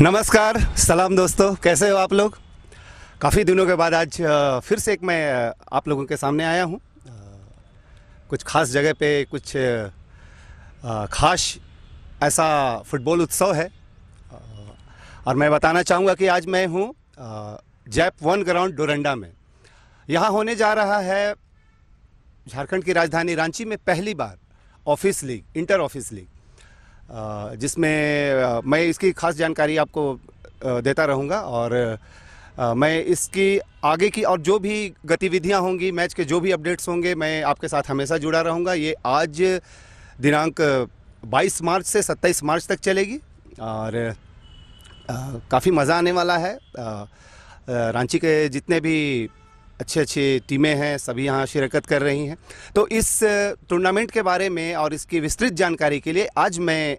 नमस्कार सलाम दोस्तों कैसे हो आप लोग काफ़ी दिनों के बाद आज फिर से एक मैं आप लोगों के सामने आया हूँ कुछ खास जगह पे कुछ खास ऐसा फुटबॉल उत्सव है और मैं बताना चाहूँगा कि आज मैं हूँ जैप वन ग्राउंड डोरंडा में यहाँ होने जा रहा है झारखंड की राजधानी रांची में पहली बार office league inter office league जिसमें मैं इसकी खास जानकारी आपको देता रहूँगा और मैं इसकी आगे की और जो भी गतिविधियाँ होंगी मैच के जो भी अपडेट्स होंगे मैं आपके साथ हमेशा जुड़ा रहूँगा ये आज दिनांक 22 मार्च से 27 मार्च तक चलेगी और काफ़ी मज़ा आने वाला है रांची के जितने भी अच्छे अच्छी टीमें हैं सभी यहाँ शिरकत कर रही हैं तो इस टूर्नामेंट के बारे में और इसकी विस्तृत जानकारी के लिए आज मैं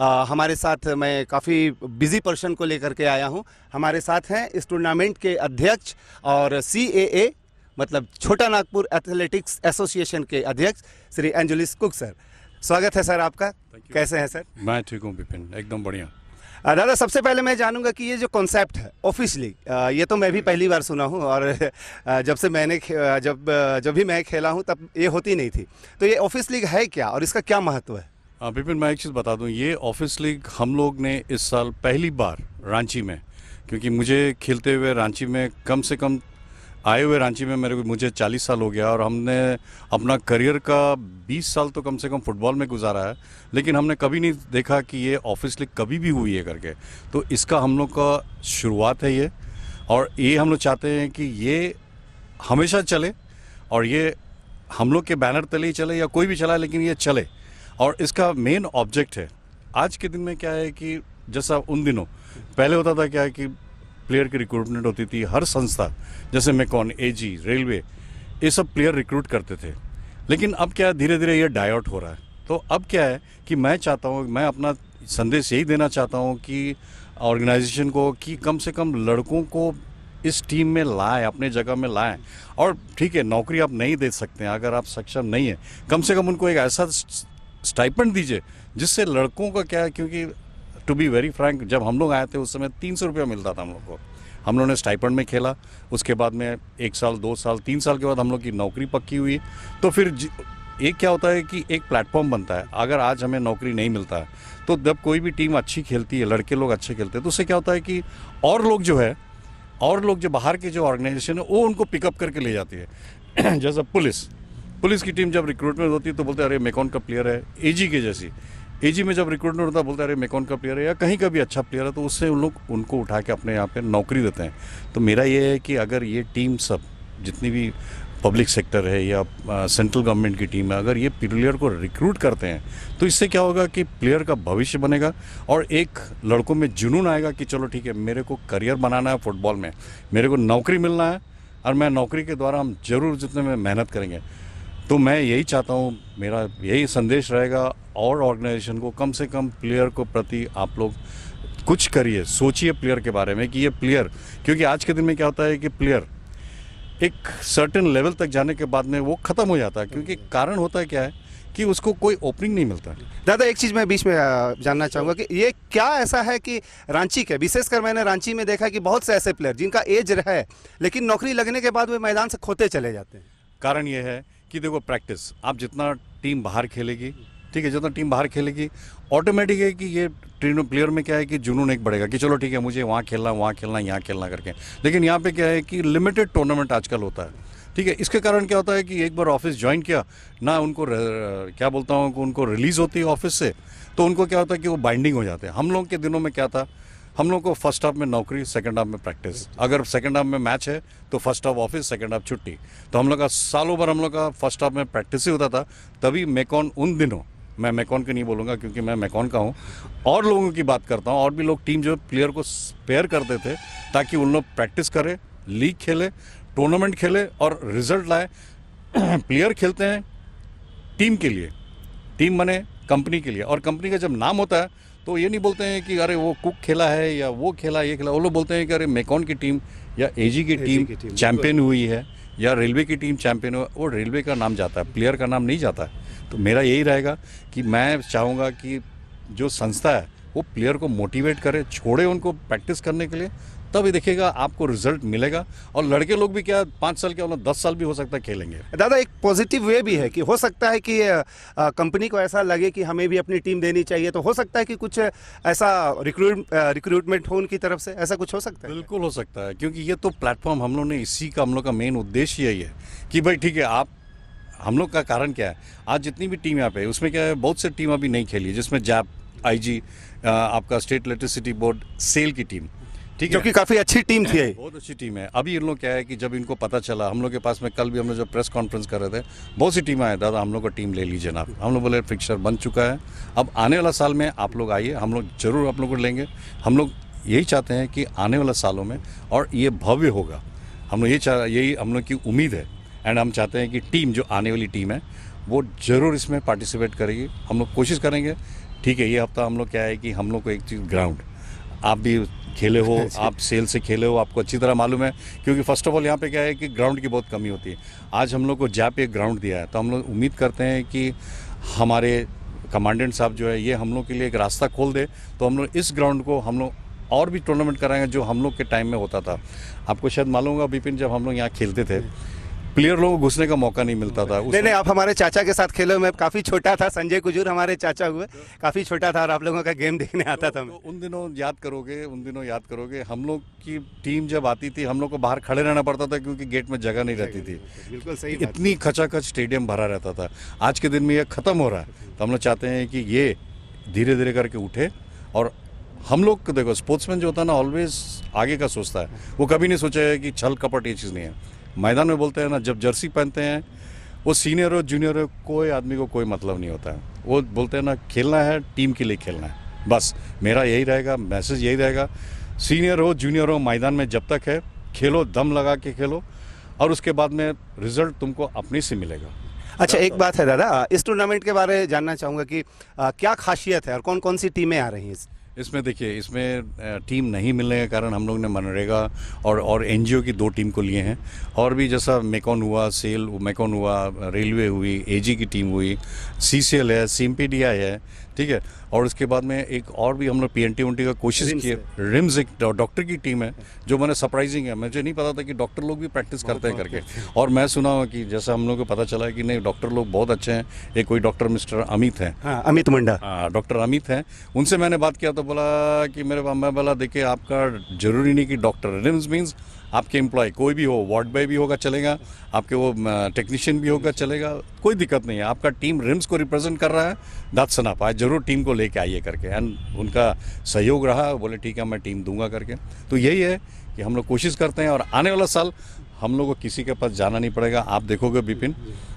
आ, हमारे साथ मैं काफ़ी बिजी पर्सन को लेकर के आया हूँ हमारे साथ हैं इस टूर्नामेंट के अध्यक्ष और सी मतलब छोटा नागपुर एथलेटिक्स एसोसिएशन के अध्यक्ष श्री एंजुलिस कुक सर स्वागत है सर आपका कैसे हैं सर मैं ठीक हूँ विपिन एकदम बढ़िया दादा सबसे पहले मैं जानूंगा कि ये जो कॉन्सेप्ट है ऑफिस लीग ये तो मैं भी पहली बार सुना हूँ और जब से मैंने जब जब भी मैं खेला हूँ तब ये होती नहीं थी तो ये ऑफिस लीग है क्या और इसका क्या महत्व है विपिन मैं एक चीज़ बता दूँ ये ऑफिस लीग हम लोग ने इस साल पहली बार रांची में क्योंकि मुझे खेलते हुए रांची में कम से कम आए हुए रांची में मेरे को मुझे 40 साल हो गया और हमने अपना करियर का 20 साल तो कम से कम फुटबॉल में गुजारा है लेकिन हमने कभी नहीं देखा कि ये ऑफिस लीग कभी भी हुई है करके तो इसका हम लोग का शुरुआत है ये और ये हम लोग चाहते हैं कि ये हमेशा चले और ये हम लोग के बैनर तले ही चले या कोई भी चला लेकिन ये चले और इसका मेन ऑब्जेक्ट है आज के दिन में क्या है कि जैसा उन दिनों पहले होता था क्या है कि प्लेयर की रिक्रूटमेंट होती थी हर संस्था जैसे मेकॉन जी रेलवे ये सब प्लेयर रिक्रूट करते थे लेकिन अब क्या है धीरे धीरे ये डाइआउट हो रहा है तो अब क्या है कि मैं चाहता हूँ मैं अपना संदेश यही देना चाहता हूँ कि ऑर्गेनाइजेशन को कि कम से कम लड़कों को इस टीम में लाए अपने जगह में लाएं और ठीक है नौकरी आप नहीं दे सकते हैं अगर आप सक्षम नहीं हैं कम से कम उनको एक ऐसा स्टाइपेंड दीजिए जिससे लड़कों का क्या है क्योंकि टू बी वेरी फ्रैंक जब हम लोग आए थे उस समय तीन सौ रुपया मिलता था हम लोग को हम लोगों ने स्टाइपन में खेला उसके बाद में एक साल दो साल तीन साल के बाद हम लोग की नौकरी पक्की हुई तो फिर एक क्या होता है कि एक प्लेटफॉर्म बनता है अगर आज हमें नौकरी नहीं मिलता है तो जब कोई भी टीम अच्छी खेलती है लड़के लोग अच्छे खेलते हैं तो उससे क्या होता है कि और लोग जो है और लोग जो बाहर के जो ऑर्गेनाइजेशन है वो उनको पिकअप करके ले जाती है जैसा पुलिस पुलिस की टीम जब रिक्रूटमेंट होती है तो बोलते हैं अरे मेकॉन का प्लेयर है एजी के जैसी एजी में जब रिक्रूटमेंट होता है बोलते हैं अरे मेकॉन का प्लेयर है या कहीं का भी अच्छा प्लेयर है तो उससे उन लोग उनको उठा के अपने यहाँ पे नौकरी देते हैं तो मेरा ये है कि अगर ये टीम सब जितनी भी पब्लिक सेक्टर है या सेंट्रल गवर्नमेंट की टीम है अगर ये प्लेयर को रिक्रूट करते हैं तो इससे क्या होगा कि प्लेयर का भविष्य बनेगा और एक लड़कों में जुनून आएगा कि चलो ठीक है मेरे को करियर बनाना है फुटबॉल में मेरे को नौकरी मिलना है और मैं नौकरी के द्वारा हम जरूर जितने में मेहनत करेंगे तो मैं यही चाहता हूँ मेरा यही संदेश रहेगा और ऑर्गेनाइजेशन को कम से कम प्लेयर को प्रति आप लोग कुछ करिए सोचिए प्लेयर के बारे में कि ये प्लेयर क्योंकि आज के दिन में क्या होता है कि प्लेयर एक सर्टेन लेवल तक जाने के बाद में वो ख़त्म हो जाता है क्योंकि कारण होता है क्या है कि उसको कोई ओपनिंग नहीं मिलता दादा एक चीज़ मैं बीच में जानना चाहूँगा कि ये क्या ऐसा है कि रांची के विशेषकर मैंने रांची में देखा कि बहुत से ऐसे प्लेयर जिनका एज है लेकिन नौकरी लगने के बाद वे मैदान से खोते चले जाते हैं कारण ये है कि देखो प्रैक्टिस आप जितना टीम बाहर खेलेगी ठीक है जितना टीम बाहर खेलेगी ऑटोमेटिक है कि ये ट्रेन प्लेयर में क्या है कि जुनून एक बढ़ेगा कि चलो ठीक है मुझे वहाँ खेलना वहाँ खेलना यहाँ खेलना करके लेकिन यहाँ पे क्या है कि लिमिटेड टूर्नामेंट आजकल होता है ठीक है इसके कारण क्या होता है कि एक बार ऑफिस ज्वाइन किया ना उनको क्या बोलता हूँ उनको रिलीज़ होती है ऑफिस से तो उनको क्या होता है कि वो बाइंडिंग हो जाते हैं हम लोगों के दिनों में क्या था हम लोग को फर्स्ट हाफ में नौकरी सेकंड हाफ में प्रैक्टिस अगर सेकंड हाफ में मैच है तो first half office second half छुट्टी तो हम लोग का सालों भर हम लोग का फर्स्ट हाफ में प्रैक्टिस ही होता था तभी मेकॉन उन दिनों मैं मैकॉन के नहीं बोलूँगा क्योंकि मैं मैकॉन का हूँ और लोगों की बात करता हूँ और भी लोग टीम जो प्लेयर को स्पेयर करते थे ताकि उन लोग प्रैक्टिस करें लीग खेले टूर्नामेंट खेले और रिजल्ट लाए प्लेयर खेलते हैं टीम के लिए टीम बने कंपनी के लिए और कंपनी का जब नाम होता है तो ये नहीं बोलते हैं कि अरे वो कुक खेला है या वो खेला ये खेला वो लोग बोलते हैं कि अरे मेकॉन की टीम या एजी की टीम, टीम चैंपियन हुई है या रेलवे की टीम चैंपियन हुआ वो रेलवे का नाम जाता है प्लेयर का नाम नहीं जाता है तो मेरा यही रहेगा कि मैं चाहूँगा कि जो संस्था है वो प्लेयर को मोटिवेट करे छोड़े उनको प्रैक्टिस करने के लिए तभी देखेगा आपको रिजल्ट मिलेगा और लड़के लोग भी क्या पाँच साल के और दस साल भी हो सकता है खेलेंगे दादा एक पॉजिटिव वे भी है कि हो सकता है कि कंपनी को ऐसा लगे कि हमें भी अपनी टीम देनी चाहिए तो हो सकता है कि कुछ ऐसा रिक्रूट रिक्रूटमेंट हो उनकी तरफ से ऐसा कुछ हो सकता है बिल्कुल हो सकता है क्योंकि ये तो प्लेटफॉर्म हम लोग ने इसी का हम लोग का मेन उद्देश्य यही है कि भाई ठीक है आप हम लोग का कारण क्या है आज जितनी भी टीम यहाँ पे उसमें क्या है बहुत से टीम अभी नहीं खेली जिसमें जैप आईजी आपका स्टेट इलेक्ट्रिसिटी बोर्ड सेल की टीम ठीक है क्योंकि काफ़ी अच्छी टीम थी बहुत अच्छी टीम है अभी इन लोग क्या है कि जब इनको पता चला हम लोग के पास में कल भी हम लोग जब प्रेस कॉन्फ्रेंस कर रहे थे बहुत सी टीमें आए दादा हम लोग का टीम ले लीजिए ना हम लोग बोले फिक्सर बन चुका है अब आने वाला साल में आप लोग आइए हम लोग जरूर आप लोग को लेंगे हम लोग यही चाहते हैं कि आने वाला सालों में और ये भव्य होगा हम लोग ये यही हम लोग की उम्मीद है एंड हम चाहते हैं कि टीम जो आने वाली टीम है वो ज़रूर इसमें पार्टिसिपेट करेगी हम लोग कोशिश करेंगे ठीक है ये हफ्ता हम लोग क्या है कि हम लोग को एक चीज़ ग्राउंड आप भी खेले हो आप सेल से खेले हो आपको अच्छी तरह मालूम है क्योंकि फर्स्ट ऑफ ऑल यहाँ पे क्या है कि ग्राउंड की बहुत कमी होती है आज हम लोग को जैप एक ग्राउंड दिया है तो हम लोग उम्मीद करते हैं कि हमारे कमांडेंट साहब जो है ये हम लोग के लिए एक रास्ता खोल दे तो हम लोग इस ग्राउंड को हम लोग और भी टूर्नामेंट कराएंगे जो हम लोग के टाइम में होता था आपको शायद मालूम होगा बिपिन जब हम लोग यहाँ खेलते थे प्लेयर लोगों को घुसने का मौका नहीं मिलता था नहीं आप हमारे चाचा के साथ खेले मैं काफ़ी छोटा था संजय कुजूर हमारे चाचा हुए काफ़ी छोटा था और आप लोगों का गेम देखने तो आता था तो उन दिनों याद करोगे उन दिनों याद करोगे हम लोग की टीम जब आती थी हम लोग को बाहर खड़े रहना पड़ता था क्योंकि गेट में जगह नहीं रहती थी बिल्कुल सही इतनी खचाखच स्टेडियम भरा रहता था आज के दिन में यह ख़त्म हो रहा है तो हम लोग चाहते हैं कि ये धीरे धीरे करके उठे और हम लोग देखो स्पोर्ट्समैन जो होता है ना ऑलवेज आगे का सोचता है वो कभी नहीं सोचा है कि छल कपट ये चीज़ नहीं है मैदान में बोलते हैं ना जब जर्सी पहनते हैं वो सीनियर हो जूनियर हो कोई आदमी को कोई मतलब नहीं होता है वो बोलते हैं ना खेलना है टीम के लिए खेलना है बस मेरा यही रहेगा मैसेज यही रहेगा सीनियर हो जूनियर हो मैदान में जब तक है खेलो दम लगा के खेलो और उसके बाद में रिजल्ट तुमको अपने से मिलेगा अच्छा एक बात है दादा इस टूर्नामेंट के बारे में जानना चाहूँगा कि आ, क्या खासियत है और कौन कौन सी टीमें आ रही हैं इसमें देखिए इसमें टीम नहीं मिलने के कारण हम लोग ने मनरेगा और और एनजीओ की दो टीम को लिए हैं और भी जैसा मेकॉन हुआ सेल मेकॉन हुआ रेलवे हुई एजी की टीम हुई सी है सीएमपीडीआई है ठीक है और उसके बाद में एक और भी हम लोग पी एन टी का कोशिश किए रिम्स एक डॉक्टर की टीम है जो मैंने सरप्राइजिंग है मुझे नहीं पता था कि डॉक्टर लोग भी प्रैक्टिस करते हैं करके और मैं सुना हुआ कि जैसे हम लोग को पता चला है कि नहीं डॉक्टर लोग बहुत अच्छे हैं एक कोई डॉक्टर मिस्टर अमित हैं हाँ, अमित मंडा हाँ डॉक्टर अमित हैं उनसे मैंने बात किया तो बोला कि मेरे मैं बोला देखिए आपका जरूरी नहीं कि डॉक्टर रिम्स मीन्स आपके एम्प्लॉय कोई भी हो वार्ड बॉय भी होगा चलेगा आपके वो टेक्नीशियन भी होगा चलेगा कोई दिक्कत नहीं है आपका टीम रिम्स को रिप्रेजेंट कर रहा है दादसनाप आज जरूर टीम को ले लेके आइए करके एंड उनका सहयोग रहा बोले ठीक है मैं टीम दूंगा करके तो यही है कि हम लोग कोशिश करते हैं और आने वाला साल हम लोग को किसी के पास जाना नहीं पड़ेगा आप देखोगे विपिन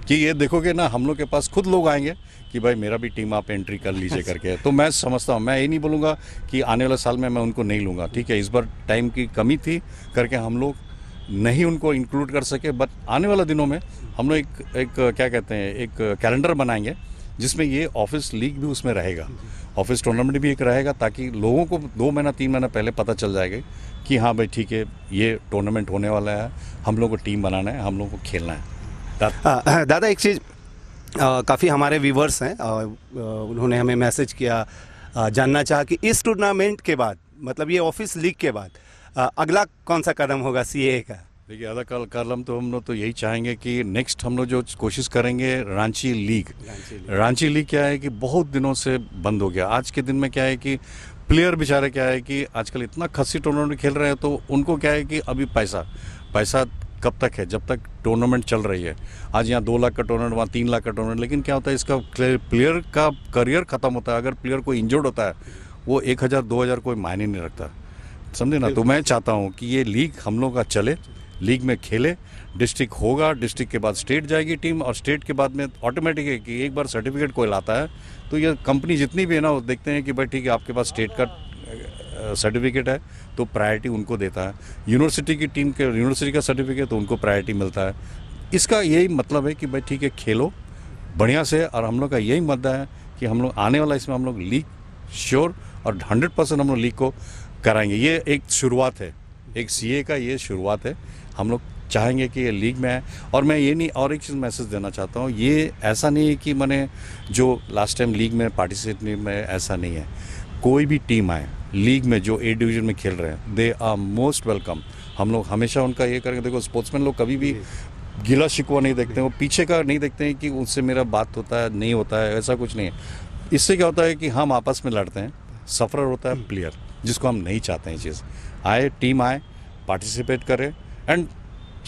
कि ये देखोगे ना हम लोग के पास खुद लोग आएंगे कि भाई मेरा भी टीम आप एंट्री कर लीजिए करके तो मैं समझता हूँ मैं ये नहीं बोलूँगा कि आने वाले साल में मैं उनको नहीं लूँगा ठीक है इस बार टाइम की कमी थी करके हम लोग नहीं उनको इंक्लूड कर सके बट आने वाले दिनों में हम लोग एक एक क्या कहते हैं एक कैलेंडर बनाएंगे जिसमें ये ऑफिस लीग भी उसमें रहेगा ऑफिस टूर्नामेंट भी एक रहेगा ताकि लोगों को दो महीना तीन महीना पहले पता चल जाएगा कि हाँ भाई ठीक है ये टूर्नामेंट होने वाला है हम लोग को टीम बनाना है हम लोग को खेलना है दादा, दादा एक चीज़ काफ़ी हमारे व्यूवर्स हैं आ, उन्होंने हमें मैसेज किया आ, जानना चाहा कि इस टूर्नामेंट के बाद मतलब ये ऑफिस लीग के बाद आ, अगला कौन सा कदम होगा सी का देखिए अदा कल तो हम लोग तो यही चाहेंगे कि नेक्स्ट हम लोग जो कोशिश करेंगे रांची लीग रांची लीग क्या है कि बहुत दिनों से बंद हो गया आज के दिन में क्या है कि प्लेयर बेचारे क्या है कि आजकल इतना खस्सी टूर्नामेंट खेल रहे हैं तो उनको क्या है कि अभी पैसा पैसा कब तक है जब तक टूर्नामेंट चल रही है आज यहाँ दो लाख का टूर्नामेंट वहाँ तीन लाख का टूर्नामेंट लेकिन क्या होता है इसका प्लेयर का करियर ख़त्म होता है अगर प्लेयर कोई इंजर्ड होता है वो एक हज़ार दो हज़ार कोई मायने नहीं रखता समझे ना तो मैं चाहता हूँ कि ये लीग हम लोग का चले लीग में खेले डिस्ट्रिक्ट होगा डिस्ट्रिक्ट के बाद स्टेट जाएगी टीम और स्टेट के बाद में ऑटोमेटिक है कि एक बार सर्टिफिकेट कोई लाता है तो ये कंपनी जितनी भी है ना वो देखते हैं कि भाई ठीक है आपके पास स्टेट का सर्टिफिकेट है तो प्रायोरिटी उनको देता है यूनिवर्सिटी की टीम के यूनिवर्सिटी का सर्टिफिकेट तो उनको प्रायोरिटी मिलता है इसका यही मतलब है कि भाई ठीक है खेलो बढ़िया से और हम लोग का यही मुद्दा है कि हम लोग आने वाला इसमें हम लोग लीग श्योर और हंड्रेड परसेंट हम लोग लीग को कराएंगे ये एक शुरुआत है एक सीए का ये शुरुआत है हम लोग चाहेंगे कि ये लीग में आए और मैं ये नहीं और एक चीज़ मैसेज देना चाहता हूँ ये ऐसा नहीं है कि मैंने जो लास्ट टाइम लीग में पार्टिसिपेट नहीं में ऐसा नहीं है कोई भी टीम आए लीग में जो ए डिवीजन में खेल रहे हैं दे आर मोस्ट वेलकम हम लोग हमेशा उनका ये करेंगे देखो स्पोर्ट्समैन लोग कभी भी गिला शिकवा नहीं देखते वो पीछे का नहीं देखते हैं कि उनसे मेरा बात होता है नहीं होता है ऐसा कुछ नहीं है इससे क्या होता है कि हम आपस में लड़ते हैं सफर होता है प्लेयर हम्म। जिसको हम नहीं चाहते हैं चीज़ आए टीम आए पार्टिसिपेट करे एंड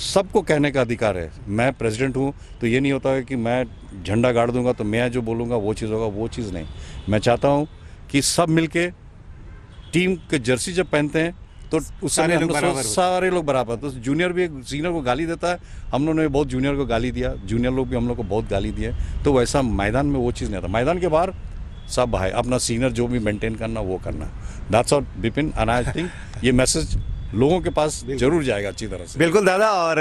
सबको कहने का अधिकार है मैं प्रेसिडेंट हूँ तो ये नहीं होता है कि मैं झंडा गाड़ दूंगा तो मैं जो बोलूँगा वो चीज़ होगा वो चीज़ नहीं मैं चाहता हूँ कि सब मिलके टीम के जर्सी जब पहनते हैं तो उस समय सारे लोग बराबर तो जूनियर भी एक सीनियर को गाली देता है हम लोगों ने बहुत जूनियर को गाली दिया जूनियर लोग भी हम लोग को बहुत गाली दिए तो वैसा मैदान में वो चीज़ नहीं आता मैदान के बाहर सब भाई अपना सीनियर जो भी मेंटेन करना वो करना that's all Bipin and I think ये मैसेज लोगों के पास जरूर जाएगा अच्छी तरह से बिल्कुल दादा और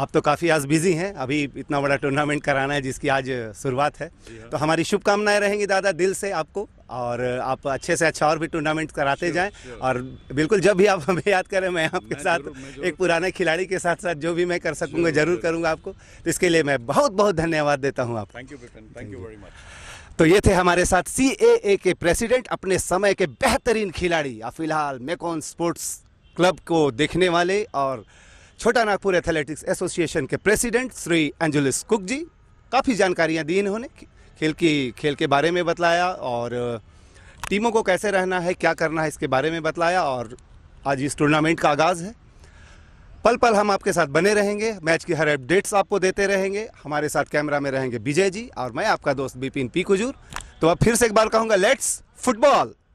आप तो काफ़ी आज बिजी हैं अभी इतना बड़ा टूर्नामेंट कराना है जिसकी आज शुरुआत है तो हमारी शुभकामनाएं रहेंगी दादा दिल से आपको और आप अच्छे से अच्छा और भी टूर्नामेंट कराते जाएं और बिल्कुल जब भी आप हमें याद करें मैं आपके मैं साथ एक पुराने खिलाड़ी के साथ साथ जो भी मैं कर सकूंगा जरूर करूंगा आपको तो इसके लिए मैं बहुत बहुत धन्यवाद देता हूँ आप thank you thank you very much तो ये थे हमारे साथ सी के प्रेसिडेंट अपने समय के बेहतरीन खिलाड़ी और फिलहाल मेकॉन स्पोर्ट्स क्लब को देखने वाले और छोटा नागपुर एथलेटिक्स एसोसिएशन के प्रेसिडेंट श्री एंजुलिस कुक जी काफ़ी जानकारियाँ दी इन्होंने खेल की खेल के बारे में बतलाया और टीमों को कैसे रहना है क्या करना है इसके बारे में बतलाया और आज इस टूर्नामेंट का आगाज़ है पल पल हम आपके साथ बने रहेंगे मैच की हर अपडेट्स आपको देते रहेंगे हमारे साथ कैमरा में रहेंगे विजय जी और मैं आपका दोस्त बिपिन पी कुजूर तो अब फिर से एक बार कहूंगा लेट्स फुटबॉल